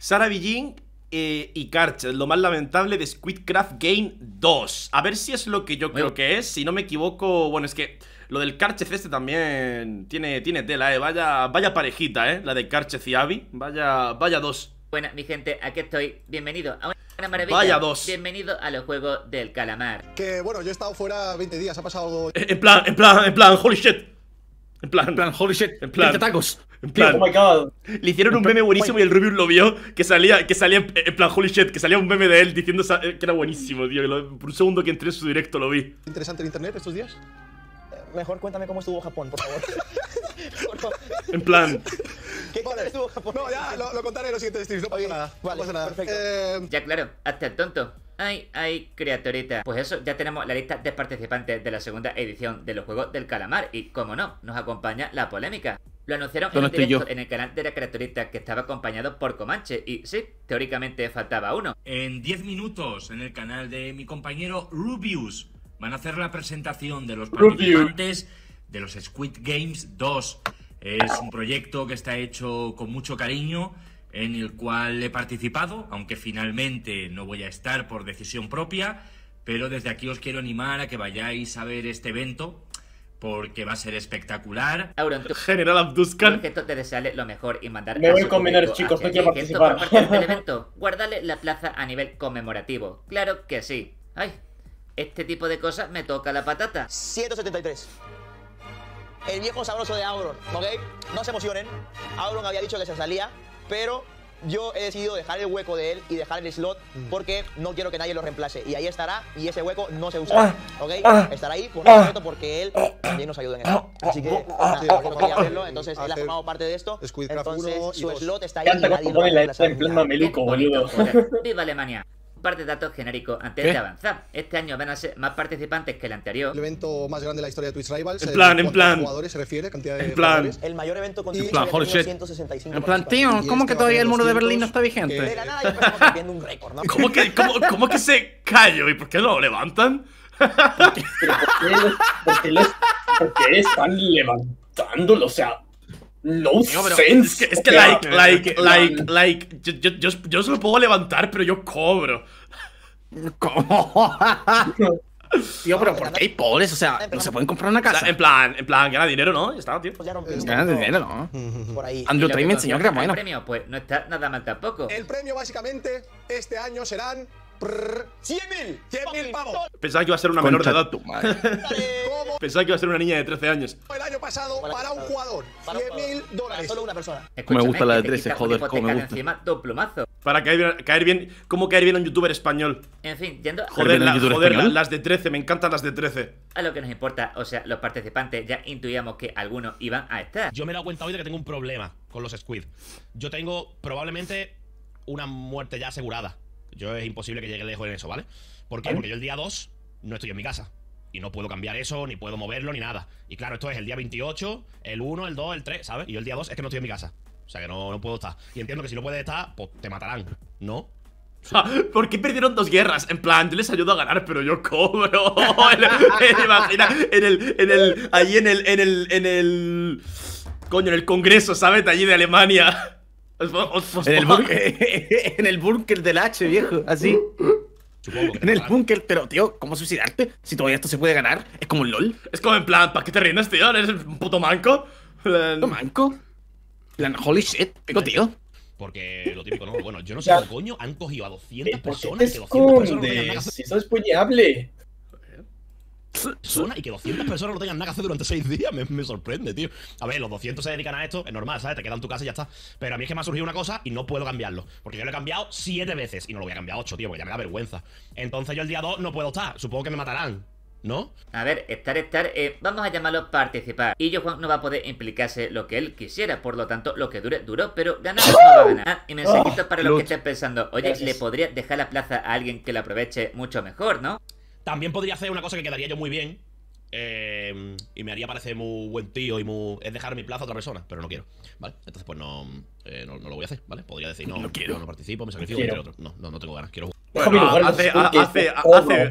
Sara Villín eh, y Karch, lo más lamentable de Squidcraft Game 2. A ver si es lo que yo creo que es, si no me equivoco, bueno, es que lo del Karchez este también tiene, tiene tela, eh. Vaya, vaya parejita, eh. La de Karchez y Abby. Vaya, vaya dos. Bueno, mi gente, aquí estoy. Bienvenido a una maravilla. Vaya dos. Bienvenido a los juegos del calamar. Que bueno, yo he estado fuera 20 días, ha pasado eh, En plan, en plan, en plan, holy shit. En plan, en plan, holy shit, en plan, tacos. En plan, oh Le hicieron un meme buenísimo y el Rubius lo vio, que salía, que salía, en plan, holy shit, que salía un meme de él diciendo que era buenísimo, tío. Por un segundo que entré en su directo lo vi. ¿Interesante el internet estos días? Eh, mejor cuéntame cómo estuvo Japón, por favor. en plan. ¿Qué estuvo Japón? No, ya, lo, lo, contaré en los siguientes streams, no pasa nada. Vale, nada. Perfecto. Eh, ya, claro, hasta el tonto. Ay, ay, criaturita. Pues eso, ya tenemos la lista de participantes de la segunda edición de los Juegos del Calamar. Y, como no, nos acompaña la polémica. Lo anunciaron en, directo, en, el canal de la criaturita que estaba acompañado por Comanche. Y sí, teóricamente faltaba uno. En 10 minutos, en el canal de mi compañero Rubius, van a hacer la presentación de los participantes de los Squid Games 2. Es un proyecto que está hecho con mucho cariño en el cual he participado, aunque finalmente no voy a estar por decisión propia, pero desde aquí os quiero animar a que vayáis a ver este evento porque va a ser espectacular. General Abduzcan. te lo mejor y mandar Me voy a menores chicos, no quiero participar. evento, guardarle la plaza a nivel conmemorativo. Claro que sí. Ay, este tipo de cosas me toca la patata. 173 el viejo sabroso de Auron, ¿ok? No se emocionen. Auron había dicho que se salía pero yo he decidido dejar el hueco de él y dejar el slot mm. porque no quiero que nadie lo reemplace. Y ahí estará, y ese hueco no se usará. Ah. ¿Ok? Ah. Estará ahí por completo ah. porque él también nos ayuda en eso. Así que, no hacerlo, entonces él ha formado parte de esto. Entonces, su slot está ahí. nadie lo Viva Alemania par de datos genéricos antes de avanzar. Este año van a ser más participantes que el anterior. El evento más grande de la historia de Twitch Rivals. En plan, en plan. jugadores se refiere, cantidad en plan. El mayor evento con Twitch. En plan, En plan, tío, ¿cómo que este todavía el muro de Berlín no está vigente? De la nada estamos un récord, ¿Cómo que, que se cayó y por qué lo levantan? ¿Por qué, están levantándolo? O sea, no, sense. Es que, es que like, like, like, like, yo, yo, se lo puedo levantar, pero yo cobro. ¿Cómo? Tío, pero ¿por qué hay pobres? O sea, no se pueden comprar una casa. En plan, en plan, gana dinero, ¿no? Ya está, tío. Pues gana dinero, ¿no? Por ahí. Andrew Tate me enseñó que era bueno. El premio, pues, no está nada mal tampoco. El premio, básicamente, este año serán 100 mil. 100 mil pavos. Pensaba que iba a ser una menor de edad. Tu madre. Pensaba que iba a ser una niña de 13 años. El año pasado para un jugador. 100 mil dólares. Solo una persona. me gusta la de 13, joder, cómo me gusta. Para caer bien, caer ¿cómo caer bien un youtuber español? En fin, yendo Joder, la, joder las de 13, me encantan las de 13. A lo que nos importa, o sea, los participantes ya intuíamos que algunos iban a estar. Yo me he dado cuenta hoy de que tengo un problema con los Squid. Yo tengo probablemente una muerte ya asegurada. Yo es imposible que llegue lejos en eso, ¿vale? ¿Por qué? Porque yo el día 2 no estoy en mi casa. Y no puedo cambiar eso, ni puedo moverlo, ni nada. Y claro, esto es el día 28, el 1, el 2, el 3, ¿sabes? Y yo el día 2 es que no estoy en mi casa. O sea que no, no puedo estar. Y entiendo que si no puedes estar, pues te matarán, ¿no? Ah, ¿Por qué perdieron dos guerras? En plan, yo les ayudo a ganar, pero yo cobro. imagina, en el, en el. Ahí en el. En el. En el. Coño, en el Congreso, ¿sabes? Allí de Alemania en el, en el búnker del H, viejo, así. En el búnker, pero tío, ¿cómo suicidarte? Si todavía esto se puede ganar, es como un LOL. Es como en plan, ¿para qué te rindes, tío? ¿Eres un puto manco? ¿Puto manco? Plan, holy shit, pico, tío. Porque lo típico, ¿no? Bueno, yo no sé cómo coño han cogido a 200 personas. Que 200 personas no si eso es puñable. Suena y que 200 personas no tengan nada que hacer durante 6 días. Me, sorprende, tío. A ver, los 200 se dedican a esto, es normal, ¿sabes? Te quedas en tu casa y ya está. Pero a mí es que me ha surgido una cosa y no puedo cambiarlo. Porque yo lo he cambiado 7 veces y no lo voy a cambiar 8, tío, porque ya me da vergüenza. Entonces yo el día 2 no puedo estar. Supongo que me matarán. ¿No? A ver, estar, estar, eh, vamos a llamarlo participar. Y yo Juan no va a poder implicarse lo que él quisiera, por lo tanto, lo que dure, duró, pero ganar no va a ganar. Oh, y mensajitos para los que estén pensando, oye, le podría dejar la plaza a alguien que la aproveche mucho mejor, ¿no? También podría hacer una cosa que quedaría yo muy bien. Eh, y me haría parecer muy buen tío y muy, es dejar mi plaza a otra persona, pero no quiero, ¿vale? Entonces, pues no, eh, lo voy a hacer, ¿vale? Podría decir, no, no, quiero. no, participo, me sacrifico, No, no, tengo ganas, quiero hace, hace,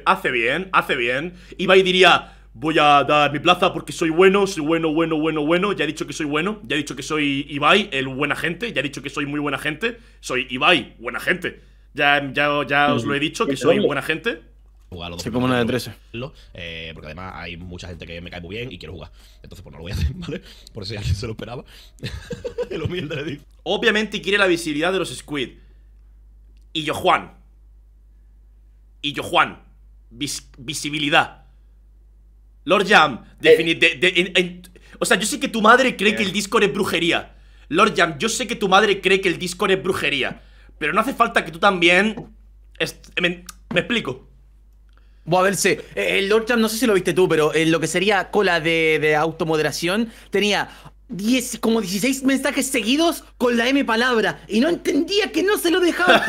hace, bien, hace bien. Ibai diría, voy a dar mi plaza porque soy bueno, soy bueno, bueno, bueno, bueno. Ya he dicho que soy bueno, ya he dicho que soy Ibai, el buena gente, ya he dicho que soy muy buena gente. Soy Ibai, buena gente. Ya, ya, ya os lo he dicho, que soy buena gente jugar Sí, como una de 13. Eh, porque además hay mucha gente que me cae muy bien y quiero jugar. Entonces, pues no lo voy a hacer, ¿vale? Por si alguien se lo esperaba. el humilde le Obviamente quiere la visibilidad de los Squid. Y yo, Juan. Y yo, Juan. visibilidad. Lord Jam, definir De, o sea, yo sé que tu madre cree que el Discord es brujería. Lord Jam, yo sé que tu madre cree que el Discord es brujería. Pero no hace falta que tú también. me explico. Eh, el a verse. El Jam, no sé si lo viste tú, pero en lo que sería cola de, de automoderación, tenía 10, como 16 mensajes seguidos con la M palabra y no entendía que no se lo dejaba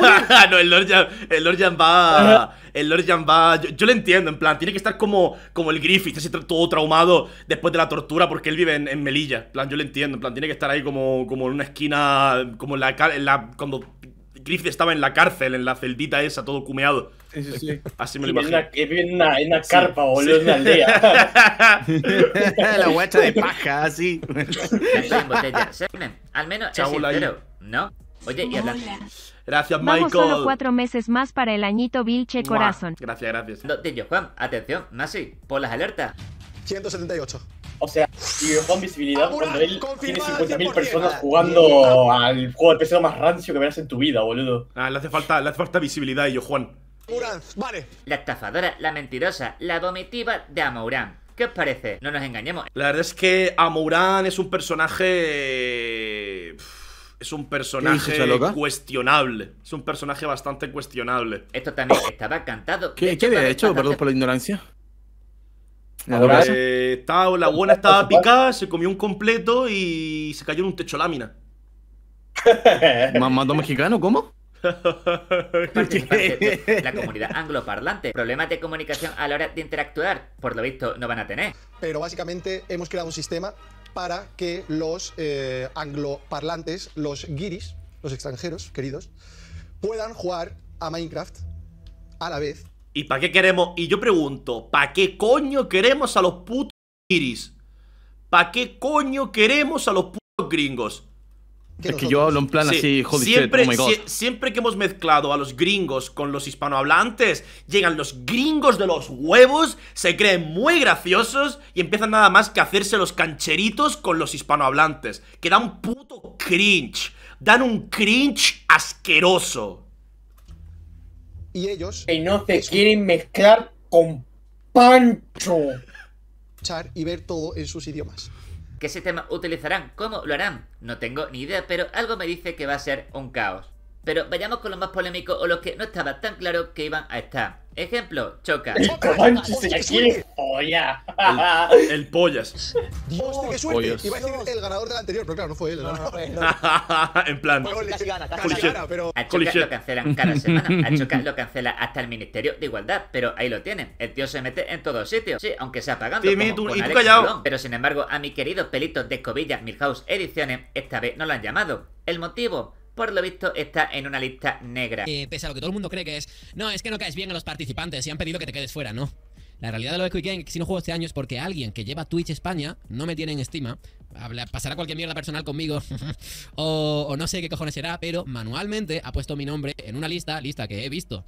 no, el Lord, Jam el va. El Lord va. Yo, lo entiendo, en plan, tiene que estar como, como el Griffith, todo traumado después de la tortura porque él vive en, Melilla. En plan, yo lo entiendo, en plan, tiene que estar ahí como, como en una esquina, como la, la. Cuando Griffith estaba en la cárcel, en la celdita esa, todo cumeado. Sí, sí, Así me lo imagino. Es una, una carpa, boludo, en aldea. la guacha de paja, así. Al menos Chau, es ¿no? Oye, y hablar. Gracias, Michael. solo cuatro meses más para el añito Vilche Corazón. Gracias, gracias. No, yo Juan, atención, Masi, por las alertas. 178. O sea, y Juan Visibilidad cuando él tiene 50.000 personas jugando al juego de PC más rancio que verás en tu vida, boludo. Ah, le hace falta, le falta visibilidad a yo, Juan vale. La estafadora, la mentirosa, la vomitiva de Amouran. ¿Qué os parece? No nos engañemos. La verdad es que Amouran es un personaje... Es un personaje cuestionable. Es un personaje bastante cuestionable. Esto también estaba cantado. ¿Qué, había hecho? Perdón por la ignorancia. Eh, la buena estaba picada, se comió un completo y se cayó en un techo lámina. ¿Mamando mexicano? ¿Cómo? la comunidad angloparlante. Problemas de comunicación a la hora de interactuar, por lo visto, no van a tener. Pero básicamente hemos creado un sistema para que los eh, angloparlantes, los guiris, los extranjeros, queridos, puedan jugar a Minecraft a la vez. ¿Y para qué queremos? Y yo pregunto, ¿para qué coño queremos a los putos guiris? ¿Para qué coño queremos a los putos gringos? Es que yo hablo en plan así, joder, oh siempre, siempre que hemos mezclado a los gringos con los hispanohablantes, llegan los gringos de los huevos, se creen muy graciosos y empiezan nada más que hacerse los cancheritos con los hispanohablantes, que dan puto cringe, dan un cringe asqueroso. Y ellos... Que no se quieren mezclar con Pancho. Char y ver todo en sus idiomas. ¿Qué sistema utilizarán? ¿Cómo lo harán? No tengo ni idea, pero algo me dice que va a ser un caos. Pero vayamos con los más polémicos o lo que no estaba tan claro que iban a estar. Ejemplo, choca. El polla. El, pollas. Dios, qué suerte. Pollos. Iba a decir el ganador del anterior, pero claro, no fue él. No, no, en plan. Casi gana, gana, pero... A Choca lo cancelan cada semana. A Choca lo cancela hasta el Ministerio de Igualdad. Pero ahí lo tienen. El tío se mete en todos sitios. Sí, aunque sea pagando. Sí, Pero sin embargo, a mi querido pelito de escobillas Milhouse Ediciones, esta vez no lo han llamado. El motivo por lo visto está en una lista negra. Eh, pese a lo que todo el mundo cree que es, no, es que no caes bien a los participantes y han pedido que te quedes fuera, ¿no? La realidad de lo de Quick Game que si no juego este año es porque alguien que lleva Twitch España no me tiene en estima. pasará cualquier mierda personal conmigo o, no sé qué cojones será, pero manualmente ha puesto mi nombre en una lista, lista que he visto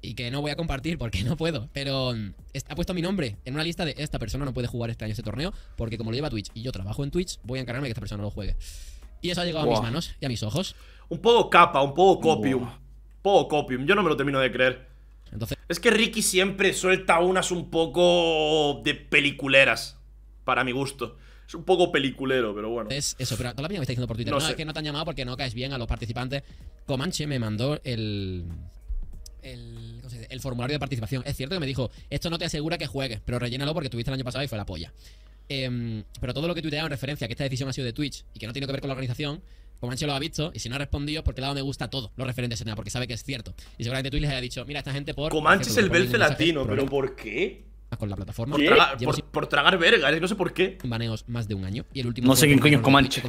y que no voy a compartir porque no puedo, pero mm, ha puesto mi nombre en una lista de esta persona no puede jugar este año este torneo porque como lo lleva Twitch y yo trabajo en Twitch, voy a encargarme que esta persona lo juegue. Y eso ha llegado a mis manos y a mis ojos. Un poco capa, un poco copium. Un poco copium, yo no me lo termino de creer. Entonces... Es que Ricky siempre suelta unas un poco de peliculeras, para mi gusto. Es un poco peliculero, pero bueno. Es eso, pero toda la vida me está diciendo por Twitter. No, es que no te han llamado porque no caes bien a los participantes. Comanche me mandó el. El, el formulario de participación. Es cierto que me dijo, esto no te asegura que juegues, pero rellénalo porque tuviste el año pasado y fue la polla. Eh, pero todo lo que tuiteaba en referencia a que esta decisión ha sido de Twitch y que no tiene que ver con la organización, Comanche lo ha visto y si no ha respondido, porque le ha dado me gusta todo lo referente a ese porque sabe que es cierto. Y seguramente Twitch les haya dicho, mira, esta gente por. Comanche es el belce latino, pero ¿por qué? Ah, con la plataforma. Por, tragar verga, no sé por qué. Baneos más de un año. Y el último. No sé quién coño es Comanche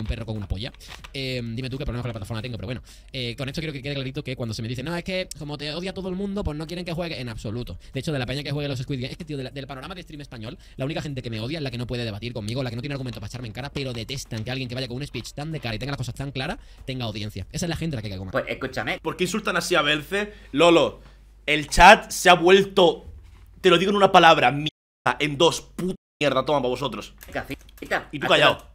un perro con una polla. Em, dime tú qué problema con la plataforma tengo, pero bueno. Eh, con esto quiero que quede clarito que cuando se me dice, no, es que como te odia todo el mundo, pues no quieren que juegue en absoluto. De hecho, de la peña que juegue los Squid Game es que, tío, del panorama de stream español, la única gente que me odia es la que no puede debatir conmigo, la que no tiene argumento para echarme en cara, pero detestan que alguien que vaya con un speech tan de cara y tenga las cosas tan claras, tenga audiencia. Esa es la gente a la que hay que Pues escúchame. ¿Por qué insultan así a Belce? Lolo, el chat se ha vuelto, te lo digo en una palabra, mierda, en dos, puta mierda, toma para vosotros. Y tú callado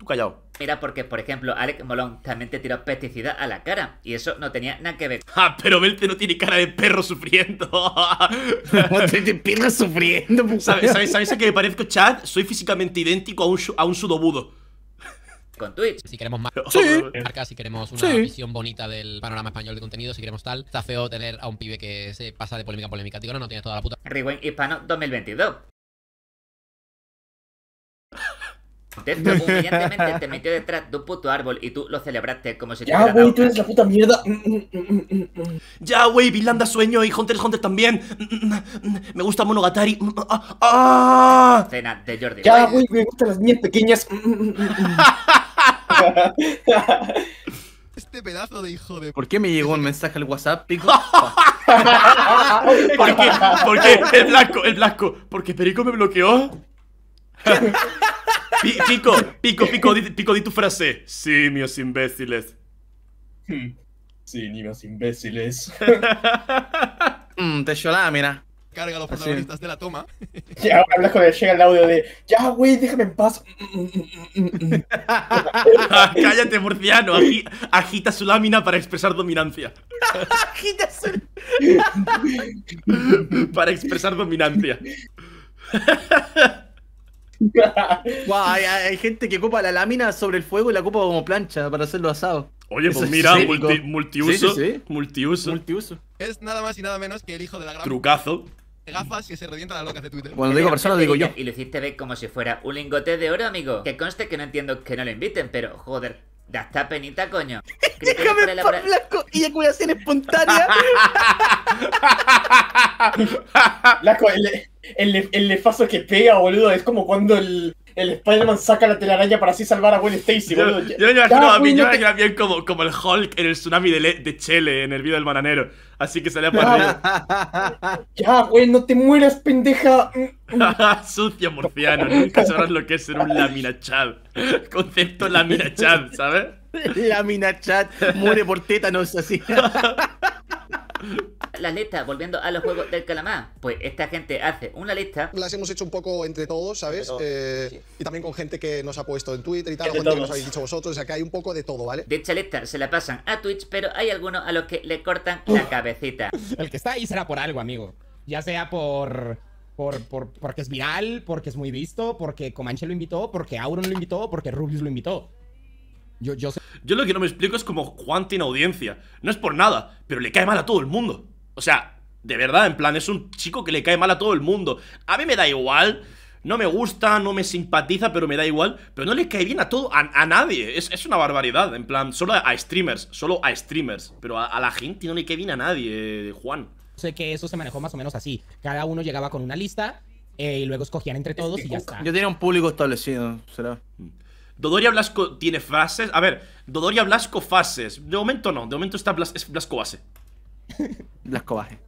tú callado. Mira, porque, por ejemplo, Alex Molón también te tiró pesticida a la cara. Y eso no tenía nada que ver. ¡Ah, pero Belte no tiene cara de perro sufriendo! ¡De perro sufriendo! ¿Sabes, pues. sabes, sabes a qué me parezco, chat? Soy físicamente idéntico a un, a un sudobudo con Twitch. Si queremos más marcas, si queremos una visión bonita del panorama español de contenido, si queremos tal, está feo tener a un pibe que se pasa de polémica a polémica. Tío, no, no tienes toda la puta. Rewind Hispano 2022 te metió detrás de un puto árbol y tú lo celebraste como si te Ya, güey, tú eres la puta mierda. Mm, mm, mm, ya, güey, Vilanda sueño y Hunter Hunter también. Me gusta Monogatari. Ah, ah, ah. Cena de Jordi. Ya, güey, me gustan las niñas pequeñas. Este pedazo de hijo de... ¿Por qué me llegó un mensaje al WhatsApp, pico? ¿Por qué? ¿Por qué? El blanco, el blanco. ¿Porque Perico me bloqueó? pico, pico, pico, di, pico, di tu frase. Sí, Simios imbéciles. Hmm. Sí, Simios imbéciles. mm, te echó lámina. Carga a los protagonistas de la toma. Ya hablas cuando llega el audio de Ya, güey, déjame en paz. Cállate, murciano. agita su lámina para expresar dominancia. agita su. para expresar dominancia hay, gente que ocupa la lámina sobre el fuego y la ocupa como plancha para hacerlo asado. Oye, pues mira, multi, pues. multiuso, multiuso. Es nada más y nada menos que el hijo de la gran. Trucazo. gafas que se de Twitter. Cuando digo persona, lo digo yo. Y lo hiciste ver como si fuera un lingote de oro, amigo. Que conste que no entiendo que no le inviten, pero joder, Da esta penita, coño. Déjame de pan blanco y eyaculación espontánea. Blanco, el, el, el, el lefazo que pega, boludo, es como cuando el, el Spider-Man saca la telaraña para así salvar a Gwen Stacy, boludo. Yo, yo me imagino a mí, yo me imagino bien como, como el Hulk en el tsunami de, de Chile, en el video del bananero. Así que salía para arriba. Ya, güey, no te mueras, pendeja. Mm, mm. Sucio morciano. nunca sabrás lo que es ser un laminachad. Concepto laminachad, ¿sabes? Laminachad, muere por tétanos, así. La listas, volviendo a los juegos del calamar, pues esta gente hace una lista. Las hemos hecho un poco entre todos, ¿sabes? Eh, y también con gente que nos ha puesto en Twitter y tal, gente que nos habéis dicho vosotros, o sea que hay un poco de todo, ¿vale? De Dicha lista se la pasan a Twitch, pero hay algunos a los que le cortan la cabecita. El que está ahí será por algo, amigo. Ya sea por por, por, porque es viral, porque es muy visto, porque Comanche lo invitó, porque Auron lo invitó, porque Rubius lo invitó. Yo, yo, yo lo que no me explico es como Juan tiene audiencia. No es por nada, pero le cae mal a todo el mundo. O sea, de verdad, en plan, es un chico que le cae mal a todo el mundo. A mí me da igual. No me gusta, no me simpatiza, pero me da igual. Pero no le cae bien a todo, a, nadie. Es, una barbaridad, en plan, solo a, streamers, solo a streamers. Pero a, la gente no le cae bien a nadie, Juan. Sé que eso se manejó más o menos así. Cada uno llegaba con una lista eh, y luego escogían entre todos y ya está. Yo tenía un público establecido, será. Mm. Dodoria Blasco tiene fases. A ver, Dodoria Blasco fases. De momento no, de momento está Blasco base. Blasco base.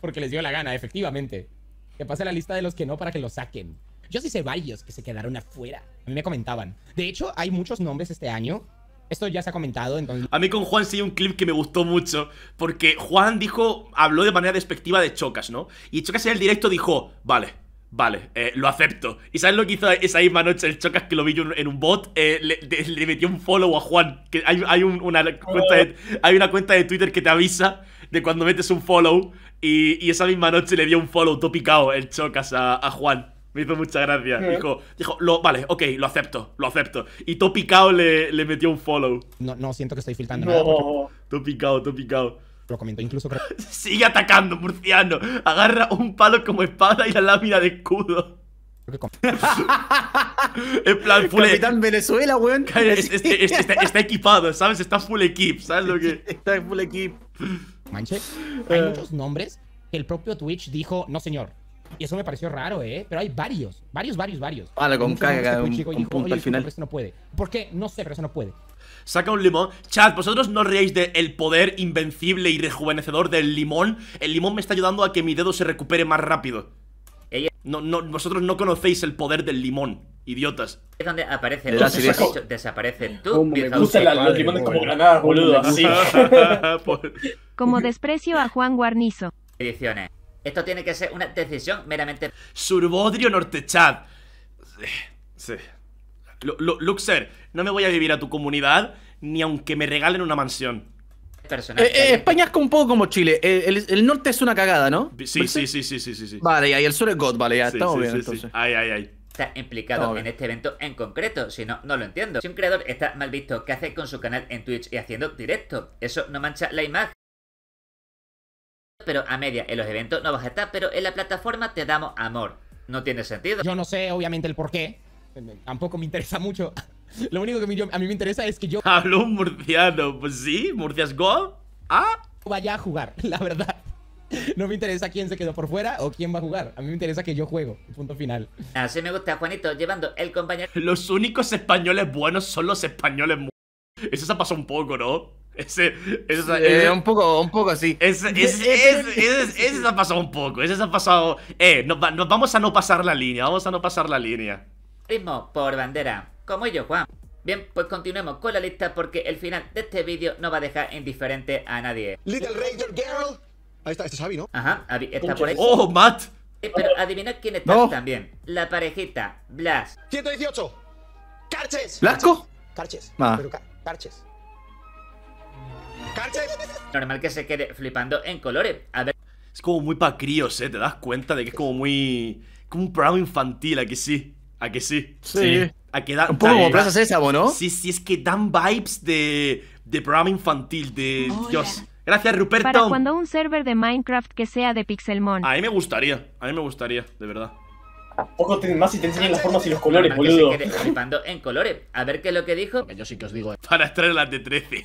Porque les dio la gana, efectivamente. Que pase la lista de los que no para que lo saquen. Yo sí sé varios que se quedaron afuera. A mí me comentaban. De hecho, hay muchos nombres este año. Esto ya se ha comentado, entonces... A mí con Juan sí un clip que me gustó mucho, porque Juan dijo, habló de manera despectiva de Chocas, ¿no? Y Chocas en el directo dijo, vale, Vale, eh, lo acepto. ¿Y sabes lo que hizo esa misma noche el Chocas que lo vi yo en un bot? Eh, le, metió un follow a Juan. Que hay, una cuenta de, hay una cuenta de Twitter que te avisa de cuando metes un follow. Y, esa misma noche le dio un follow topicado el Chocas a, Juan. Me hizo mucha gracia. Dijo, dijo lo, vale, ok, lo acepto, lo acepto. Y Topicao le, metió un follow. No, no siento que estoy filtrando no. nada. Topicao, Topicao. Lo comento incluso creo... Sigue atacando, murciano. Agarra un palo como espada y la lámina de escudo. en plan, full Capitán Venezuela, weón. está, equipado, ¿sabes? Está full equip, ¿sabes lo que? Está full equip. Manche, hay muchos nombres que el propio Twitch dijo, no señor, y eso me pareció raro, ¿eh? Pero hay varios, varios, varios, varios. Vale, con caga, un, al final. no puede. ¿Por qué? No sé, pero eso no puede. Saca un limón. Chat, ¿vosotros no reíais del el poder invencible y rejuvenecedor del limón? El limón me está ayudando a que mi dedo se recupere más rápido. No, no, vosotros no conocéis el poder del limón, idiotas. Es donde aparece, desaparece. Tú los limones como granadas, boludo, como desprecio a Juan Guarnizo. Ediciones. Esto tiene que ser una decisión meramente... Surbodrio Nortechad. Sí. Luxer, no me voy a vivir a tu comunidad ni aunque me regalen una mansión. Eh, eh, España es un poco como Chile. El, norte es una cagada, ¿no? Sí, sí, sí, sí, sí, sí, Vale, y ahí el sur es God, vale, ya estamos bien entonces. Ay, ay, ay. Está implicado en este evento en concreto, si no, no lo entiendo. Si un creador está mal visto, ¿qué hace con su canal en Twitch y haciendo directo? Eso no mancha la imagen pero a media. En los eventos no vas a estar, pero en la plataforma te damos amor. No tiene sentido. Yo no sé, obviamente, el por qué. Tampoco me interesa mucho. Lo único que a mí, me interesa es que yo... Hablo un murciano. Pues sí, Murcias Go. Ah. Vaya a jugar, la verdad. No me interesa quién se quedó por fuera o quién va a jugar. A mí me interesa que yo juego. Punto final. Así me gusta, Juanito, llevando el compañero. Los únicos españoles buenos son los españoles. Eso se ha pasado un poco, ¿no? Ese, eh, un, poco, un poco así. Ese, se ha pasado un poco. Ese ha pasado. Eh, vamos a no pasar la línea. Vamos a no pasar la línea. Ritmo por bandera. Como yo, Juan. Bien, pues continuemos con la lista porque el final de este vídeo no va a dejar indiferente a nadie. Little Ranger Girl. Ahí está, este es Abby, ¿no? Ajá, Abby está por ahí. ¡Oh, Matt! pero oh. adivina quién está también. La parejita, Blas. 118. ¡Carches! ¿Blasco? Carches. Ah. Pero carches. Normal que se quede flipando en colores. A ver. Es como muy pa' críos, ¿eh? Te das cuenta de que es como muy... Como un programa infantil, ¿a que sí? ¿A que sí? Sí. sí. A que da, un poco como Plaza Sésamo, ¿no? Sí, sí, es que dan vibes de, de programa infantil, de... Dios. Gracias, Ruperto. Para cuando un server de Minecraft que sea de Pixelmon. A mí me gustaría, a mí me gustaría, de verdad. Poco tienen más si te enseñan las formas y los colores, Normal boludo. Que se quede flipando en colores. A ver qué es lo que dijo. Yo sí que os digo. Para extraer las de 13.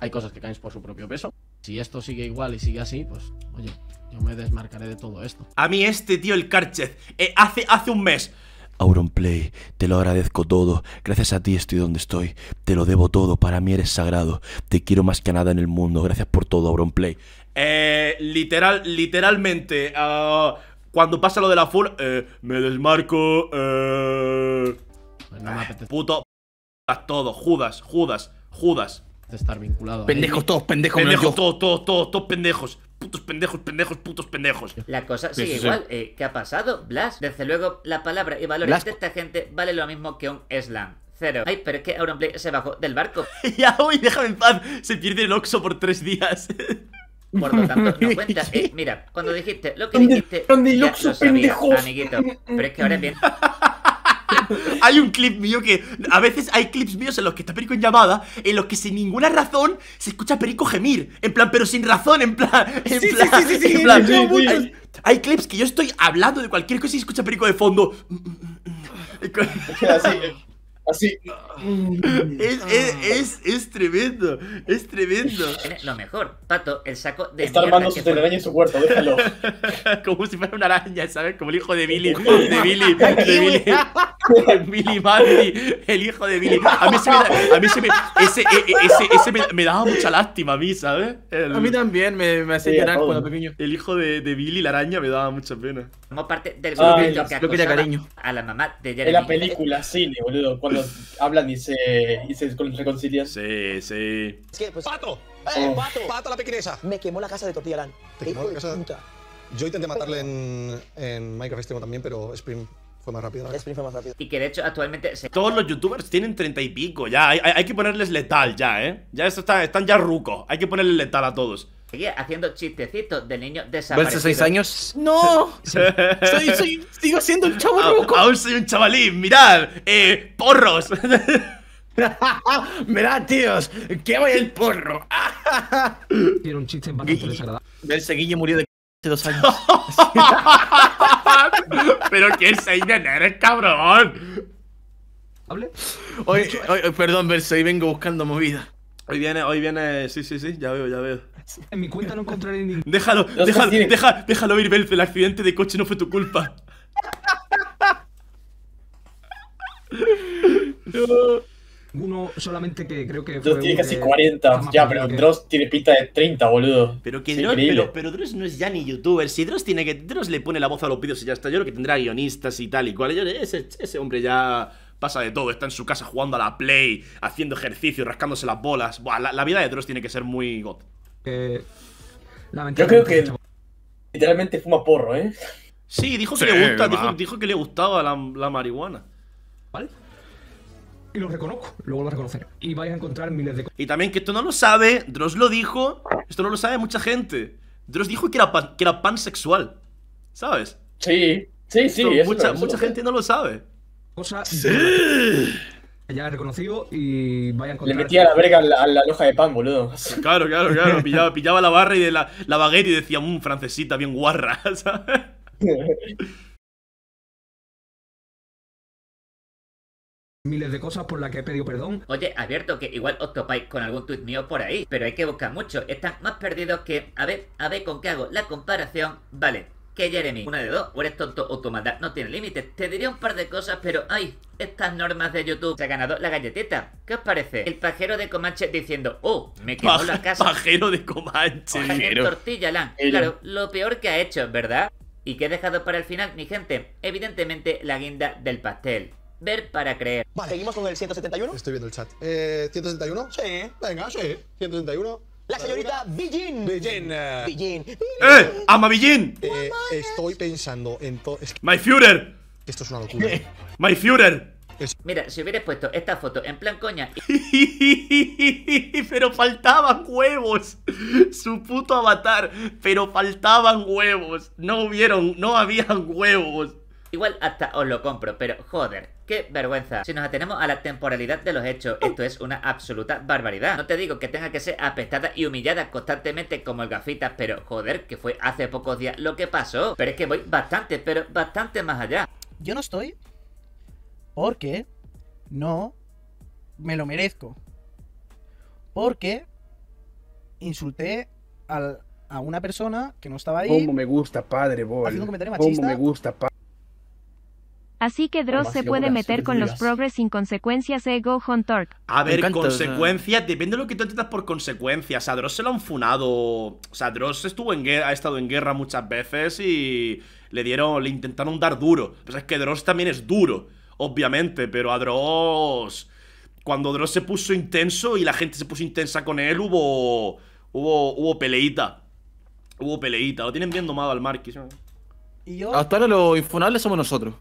Hay cosas que caen por su propio peso. Si esto sigue igual y sigue así, pues, oye, yo me desmarcaré de todo esto. A mí este tío, el Carchez, eh, hace, hace un mes... Auronplay, te lo agradezco todo. Gracias a ti estoy donde estoy. Te lo debo todo. Para mí eres sagrado. Te quiero más que nada en el mundo. Gracias por todo, Auronplay. Eh, literal, literalmente, ah, cuando pasa lo de la full, eh, me desmarco. Eh, pues puto. Todo, Judas, Judas, Judas de estar vinculado. Pendejos, todos pendejos. Pendejos, todos, todos, todos, todos pendejos. Putos pendejos, pendejos, putos pendejos. La cosa sigue igual. Eh, ¿Qué ha pasado, Blas? Desde luego, la palabra y valores de esta gente vale lo mismo que un slam. Cero. Ay, pero es que Auronplay se bajó del barco. ya, uy, déjame en paz. Se pierde el Oxo por tres días. Por lo tanto, no cuenta. Eh, mira, cuando dijiste lo que dijiste, ya lo sabía, amiguito. Pero es que ahora es bien. hay un clip mío que. A veces hay clips míos en los que está Perico en llamada, en los que sin ninguna razón se escucha Perico gemir. En plan, pero sin razón, en plan. En plan, en plan hay, clips que yo estoy hablando de cualquier cosa y escucha Perico de fondo. Así. Es, es, es, tremendo, es tremendo. Lo mejor, Pato, el saco de. Está armando su telaraña en su cuarto, déjalo. Como si fuera una araña, ¿sabes? Como el hijo de Billy. De Billy. De Billy. Billy Mandy, el hijo de Billy. A mí se me. a mí se me ese, e, e, ese, ese me, daba mucha lástima a mí, ¿sabes? a mí también me, me hacía cuando pequeño. El hijo de, Billy, la araña, me daba mucha pena. Como parte del grupo que, cariño. a la mamá de Jeremy. En la película, cine, boludo hablan y se, y se reconcilian. Sí, sí. Es que, pues, ¡Pato! Oh. ¡Eh, pato! ¡Pato la pequinesa! Me quemó la casa de Tortilla Land. Yo intenté matarle en, en Minecraft este también, pero Spring fue más rápido. Spring fue más rápido. Y que de hecho actualmente... Todos los youtubers tienen treinta y pico ya. Hay, hay, que ponerles letal ya, ¿eh? Ya esto está, están ya rucos. Hay que ponerles letal a todos. Seguía haciendo chistecitos de niño desaparecido. 6 seis años? ¡No! Soy, soy, sigo siendo un chavo aún, ah, aún soy un chavalín, mirad. Eh, ¡Porros! Mirad, tíos, ¡Qué voy el porro. Tiene un chiste en bastante desagradable. Verse Guille murió de hace dos años. Pero que el de cabrón. ¿Hable? Hoy, perdón, Verse, vengo buscando movida. Hoy viene, hoy viene. Sí, sí, sí, ya veo, ya veo. En mi cuenta no encontraré ningún. Déjalo, déjalo, deja, déjalo ir, Belf. El accidente de coche no fue tu culpa. no. Uno solamente que creo que. Dross tiene casi 40. Ya, pero Dross tiene pinta de 30, boludo. Pero que Dross, pero, pero, Dross no es ya ni youtuber. Si Dross tiene que. Dross le pone la voz a los vídeos y ya está. Yo creo que tendrá guionistas y tal y cual. Yo, ese, ese hombre ya pasa de todo. Está en su casa jugando a la Play, haciendo ejercicio, rascándose las bolas. la, vida de Dross tiene que ser muy god Eh, yo creo que literalmente fuma porro, ¿eh? Sí, dijo que le gusta, dijo, que le gustaba la, marihuana. ¿Vale? y lo reconozco, luego lo reconoceré. Y vais a encontrar miles de Y también que esto no lo sabe, Dross lo dijo, esto no lo sabe mucha gente. Dross dijo que era, que era pansexual, ¿sabes? Sí, sí, sí. mucha, mucha gente no lo sabe. Cosa sí. ya reconocido y vaya con. Le metía la brega a la, loja de pan, boludo. Claro, claro, claro. Pillaba, la barra y de la, la baguette y decía, un mm, francesita, bien guarra, miles de cosas por las que he pedido perdón. Oye, advierto que igual os topáis con algún tuit mío por ahí, pero hay que buscar mucho. estás más perdidos que... A ver, a ver con qué hago la comparación. Vale, que Jeremy. Una de dos, o eres tonto o tu maldad no tiene límites. Te diría un par de cosas, pero ay, estas normas de YouTube. Se ha ganado la galletita. ¿Qué os parece? El pajero de Comanche diciendo, oh, me quemó la casa. Pajero de Comanche. Tortilla, Lan. Claro, lo peor que ha hecho, ¿verdad? ¿Y qué he dejado para el final, mi gente? Evidentemente, la guinda del pastel. Ver para creer. Vale. ¿Seguimos con el 171? Estoy viendo el chat. Eh, ¿171? Sí. Venga, sí. 171. La señorita Villin. Villin. ¡Eh! ¡Ama Billin! Eh, estoy pensando en todo. ¡My Führer! Esto es una locura. ¡My Führer! Mira, si hubieras puesto esta foto en plan coña. pero faltaban huevos. Su puto avatar. Pero faltaban huevos. No hubieron, no habían huevos. Igual hasta os lo compro, pero joder, qué vergüenza. Si nos atenemos a la temporalidad de los hechos, oh. esto es una absoluta barbaridad. No te digo que tenga que ser apestada y humillada constantemente como el gafitas, pero joder, que fue hace pocos días lo que pasó. Pero es que voy bastante, pero bastante más allá. Yo no estoy porque no me lo merezco. Porque insulté a una persona que no estaba ahí. Como me gusta, padre, boy. me gusta, padre. Así que Dross se puede meter con los progres sin consecuencias ego Go A ver, consecuencias, depende de lo que tú entiendas por consecuencias. A Dross se lo han funado. O sea, Dross estuvo en ha estado en guerra muchas veces y le dieron, le intentaron dar duro. Pero es que Dross también es duro, obviamente, pero a Dross. Cuando Dross se puso intenso y la gente se puso intensa con él, hubo. Hubo, hubo peleita. Hubo peleita. Lo tienen bien domado al Marquis. Hasta ahora los infunables somos nosotros.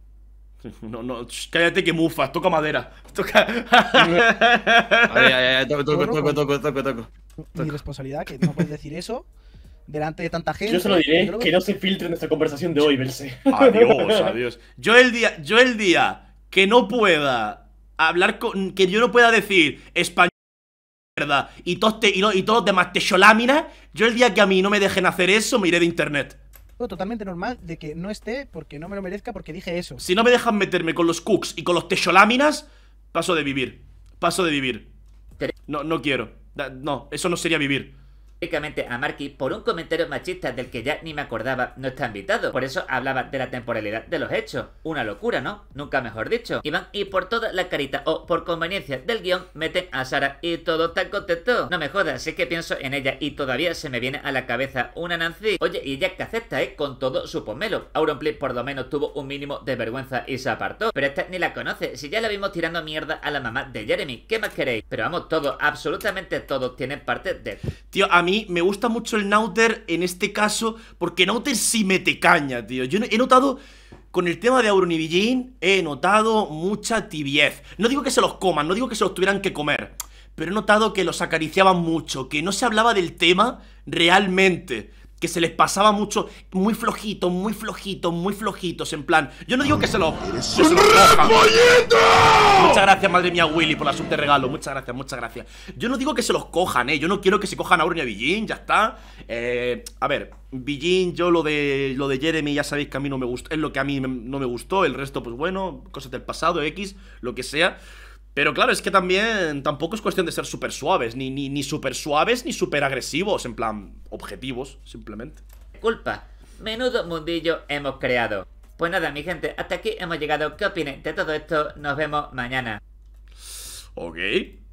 No, no, cállate que mufas, toca madera. Toca. ay, ay, ay, toco, toco, pues, toco, toco, toco, toco. Mi responsabilidad, que no puedes decir eso delante de tanta gente. Yo se lo diré, que... no se filtre nuestra conversación de hoy, Dios, Adiós, adiós. Yo el día, yo el día que no pueda hablar con. que yo no pueda decir español y todos, y, todos los demás te yo el día que a mí no me dejen hacer eso, me iré de internet totalmente normal de que no esté porque no me lo merezca porque dije eso. Si no me dejan meterme con los cooks y con los techoláminas, paso de vivir. Paso de vivir. No, no quiero. No, eso no sería vivir específicamente a Marky por un comentario machista del que ya ni me acordaba no está invitado. Por eso hablaba de la temporalidad de los hechos. Una locura, ¿no? Nunca mejor dicho. Y van y por toda la carita o por conveniencia del guión meten a Sara y todo tan contento. No me jodas, sé que pienso en ella y todavía se me viene a la cabeza una Nancy. Oye, y ella que acepta, ¿eh? Con todo su pomelo. Auronplay por lo menos tuvo un mínimo de vergüenza y se apartó. Pero esta ni la conoce, si ya la vimos tirando mierda a la mamá de Jeremy. ¿Qué más queréis? Pero vamos, todos, absolutamente todos tienen parte de... Tío, me gusta mucho el Nauter en este caso, porque Nauter sí mete caña, tío. Yo he notado, con el tema de Auronibillín, he notado mucha tibiez. No digo que se los coman, no digo que se los tuvieran que comer, pero he notado que los acariciaban mucho, que no se hablaba del tema realmente que se les pasaba mucho, muy flojito, muy flojito, muy flojitos, en plan. Yo no digo que se lo. es muchas gracias, madre mía, Willy, por la sub de regalo. Muchas gracias, muchas gracias. Yo no digo que se los cojan, eh. Yo no quiero que se cojan a Urnia y Billin, ya está. Eh, a ver, Billin, yo lo de lo de Jeremy, ya sabéis que a mí no me gustó. Es lo que a mí no me gustó. El resto, pues bueno, cosas del pasado, X, lo que sea. Pero claro, es que también tampoco es cuestión de ser súper suaves, ni, ni, ni súper suaves ni súper agresivos, en plan, objetivos, simplemente. Culpa, menudo mundillo hemos creado. Pues nada, mi gente, hasta aquí hemos llegado. ¿Qué opine de todo esto? Nos vemos mañana. Ok.